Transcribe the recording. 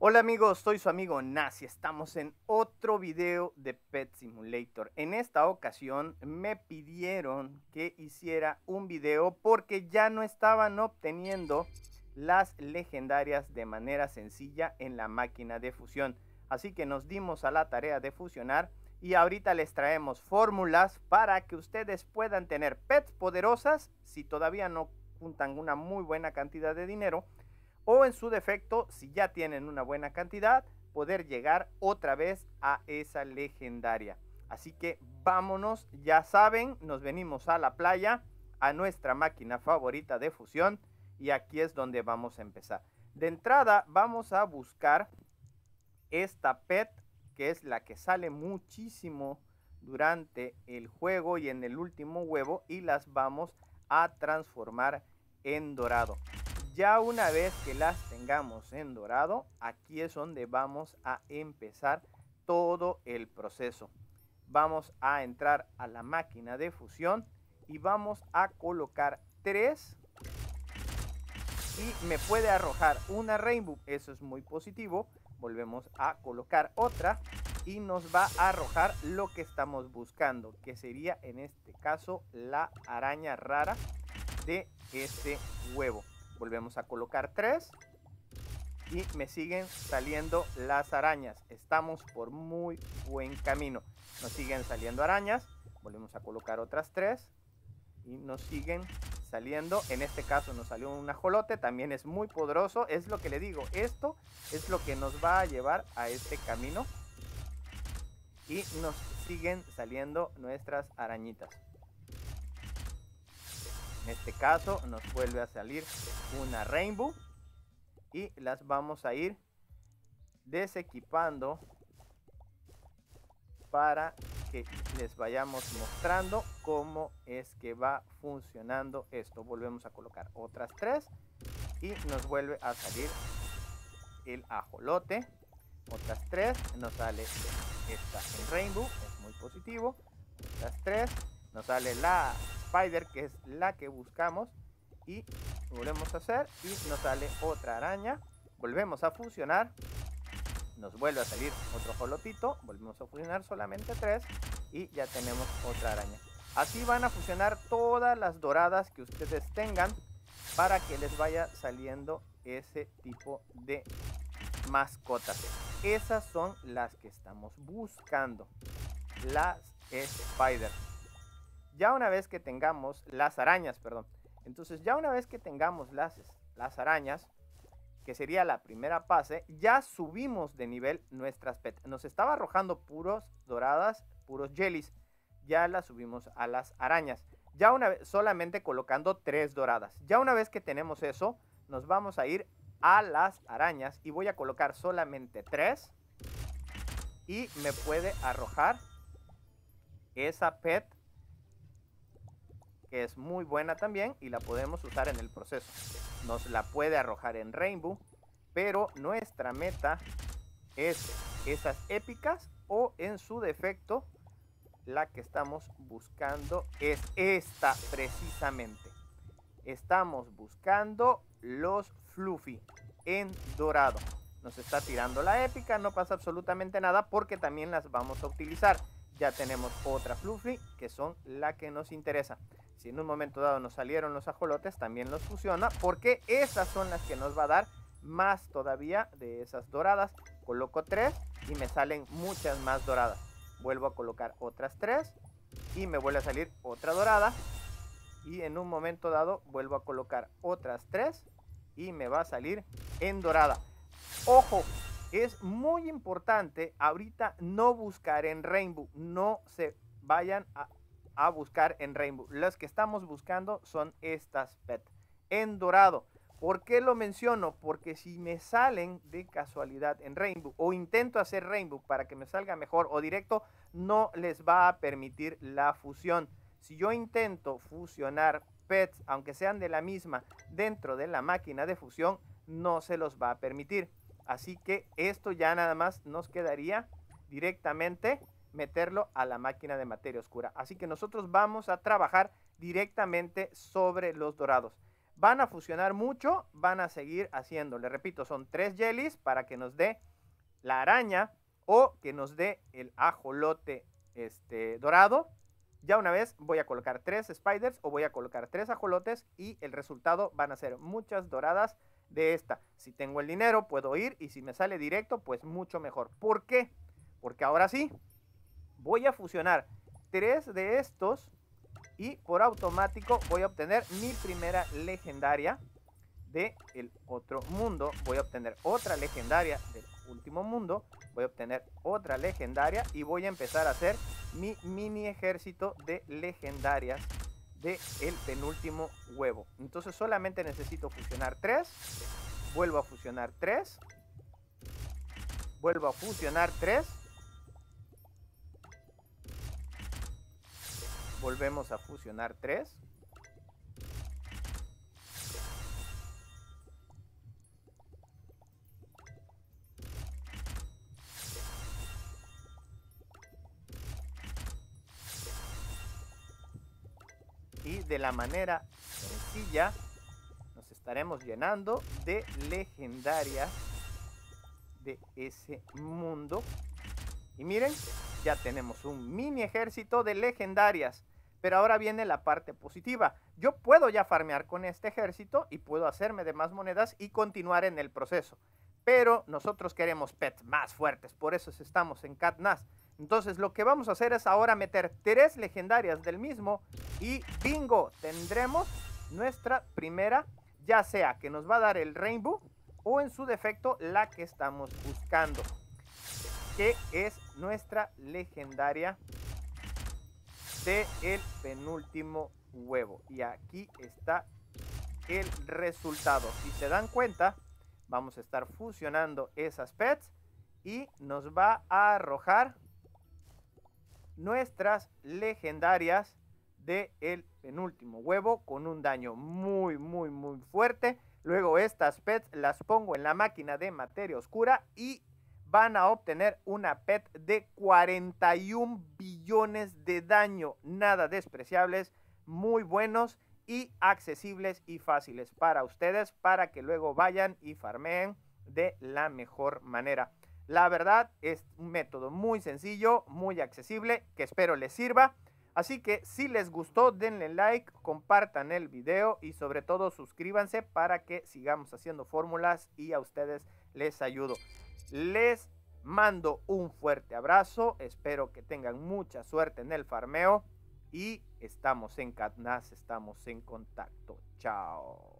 Hola amigos, soy su amigo Nazi, estamos en otro video de Pet Simulator. En esta ocasión me pidieron que hiciera un video porque ya no estaban obteniendo las legendarias de manera sencilla en la máquina de fusión. Así que nos dimos a la tarea de fusionar y ahorita les traemos fórmulas para que ustedes puedan tener pets poderosas si todavía no juntan una muy buena cantidad de dinero o en su defecto, si ya tienen una buena cantidad, poder llegar otra vez a esa legendaria. Así que vámonos, ya saben, nos venimos a la playa, a nuestra máquina favorita de fusión y aquí es donde vamos a empezar. De entrada vamos a buscar esta pet que es la que sale muchísimo durante el juego y en el último huevo y las vamos a transformar en dorado. Ya una vez que las tengamos en dorado, aquí es donde vamos a empezar todo el proceso. Vamos a entrar a la máquina de fusión y vamos a colocar tres y me puede arrojar una rainbow. Eso es muy positivo. Volvemos a colocar otra y nos va a arrojar lo que estamos buscando, que sería en este caso la araña rara de este huevo. Volvemos a colocar tres Y me siguen saliendo las arañas. Estamos por muy buen camino. Nos siguen saliendo arañas. Volvemos a colocar otras tres Y nos siguen saliendo. En este caso nos salió un ajolote, también es muy poderoso. Es lo que le digo, esto es lo que nos va a llevar a este camino. Y nos siguen saliendo nuestras arañitas. En este caso nos vuelve a salir una Rainbow. Y las vamos a ir desequipando para que les vayamos mostrando cómo es que va funcionando esto. Volvemos a colocar otras tres y nos vuelve a salir el ajolote. Otras tres, nos sale esta en rainbow, es muy positivo. las tres, nos sale la spider, que es la que buscamos. Y volvemos a hacer y nos sale otra araña. Volvemos a fusionar. Nos vuelve a salir otro jolotito Volvemos a fusionar solamente tres. Y ya tenemos otra araña. Así van a fusionar todas las doradas que ustedes tengan para que les vaya saliendo ese tipo de mascotas. Esas son las que estamos buscando. Las Spider ya una vez que tengamos las arañas, perdón. Entonces ya una vez que tengamos las, arañas, que sería la primera pase, ya subimos de nivel nuestras pet. Nos estaba arrojando puros doradas, puros jellies. Ya las subimos a las arañas. Ya una vez, solamente colocando tres doradas. Ya una vez que tenemos eso, nos vamos a ir a las arañas y voy a colocar solamente tres. Y me puede arrojar esa pet que es muy buena también y la podemos usar en el proceso. Nos la puede arrojar en Rainbow, pero nuestra meta es esas épicas o en su defecto la que estamos buscando es esta precisamente. Estamos buscando los Fluffy en dorado. Nos está tirando la épica, no pasa absolutamente nada porque también las vamos a utilizar. Ya tenemos otra Fluffy que son la que nos interesa. Si en un momento dado nos salieron los ajolotes, también los fusiona, porque esas son las que nos va a dar más todavía de esas doradas. Coloco tres y me salen muchas más doradas. Vuelvo a colocar otras tres y me vuelve a salir otra dorada. Y en un momento dado vuelvo a colocar otras tres y me va a salir en dorada. Ojo, es muy importante ahorita no buscar en Rainbow. No se vayan a a buscar en Rainbow. Las que estamos buscando son estas pet en dorado. ¿Por qué lo menciono? Porque si me salen de casualidad en Rainbow o intento hacer Rainbow para que me salga mejor o directo, no les va a permitir la fusión. Si yo intento fusionar pets, aunque sean de la misma, dentro de la máquina de fusión, no se los va a permitir. Así que esto ya nada más nos quedaría directamente meterlo a la máquina de materia oscura. Así que nosotros vamos a trabajar directamente sobre los dorados. Van a fusionar mucho, van a seguir haciendo. Le repito, son tres jellies para que nos dé la araña o que nos dé el ajolote este, dorado. Ya una vez voy a colocar tres spiders o voy a colocar tres ajolotes y el resultado van a ser muchas doradas de esta. Si tengo el dinero puedo ir y si me sale directo pues mucho mejor. ¿Por qué? Porque ahora sí voy a fusionar tres de estos y por automático voy a obtener mi primera legendaria de el otro mundo. Voy a obtener otra legendaria del último mundo. Voy a obtener otra legendaria y voy a empezar a hacer mi mini ejército de legendarias de el penúltimo huevo. Entonces solamente necesito fusionar tres. Vuelvo a fusionar tres. Vuelvo a fusionar tres. Volvemos a fusionar tres. Y de la manera sencilla nos estaremos llenando de legendarias de ese mundo. Y miren, ya tenemos un mini ejército de legendarias. Pero ahora viene la parte positiva. Yo puedo ya farmear con este ejército y puedo hacerme de más monedas y continuar en el proceso. Pero nosotros queremos pets más fuertes, por eso estamos en Catnas. Entonces lo que vamos a hacer es ahora meter tres legendarias del mismo y bingo, tendremos nuestra primera, ya sea que nos va a dar el Rainbow o en su defecto la que estamos buscando que es nuestra legendaria de el penúltimo huevo. Y aquí está el resultado. Si se dan cuenta, vamos a estar fusionando esas pets y nos va a arrojar nuestras legendarias de el penúltimo huevo con un daño muy, muy, muy fuerte. Luego estas pets las pongo en la máquina de materia oscura y van a obtener una PET de 41 billones de daño, nada despreciables, muy buenos y accesibles y fáciles para ustedes para que luego vayan y farmeen de la mejor manera. La verdad es un método muy sencillo, muy accesible, que espero les sirva. Así que si les gustó, denle like, compartan el video y sobre todo suscríbanse para que sigamos haciendo fórmulas y a ustedes les ayudo. Les mando un fuerte abrazo. Espero que tengan mucha suerte en el farmeo. Y estamos en Catnaz, estamos en contacto. Chao.